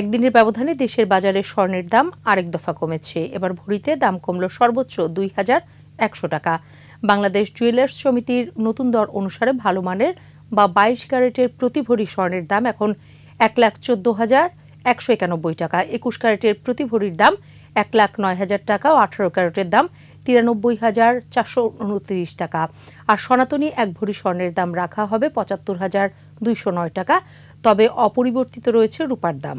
একদিনের ব্যবধানে দেশের বাজারে স্বর্ণের দাম আরেক দফা কমেছে এবার ভরিতে দাম কমল সর্বোচ্চ দুই হাজার একশো টাকা বাংলাদেশ জুয়েলার্স সমিতির নতুন দর অনুসারে ভালো মানের বা বাইশ ক্যারেটের প্রতি ভরি স্বর্ণের দাম এখন এক লাখ চোদ্দ হাজার একশো একানব্বই টাকা একুশ ক্যারেটের প্রতি ভরির দাম এক লাখ নয় হাজার টাকা ও আঠারো ক্যারেটের দাম তিরানব্বই হাজার চারশো উনত্রিশ টাকা আর সনাতনী এক ভরি স্বর্ণের দাম রাখা হবে পঁচাত্তর হাজার দুইশো নয় টাকা তবে অপরিবর্তিত রয়েছে রূপার দাম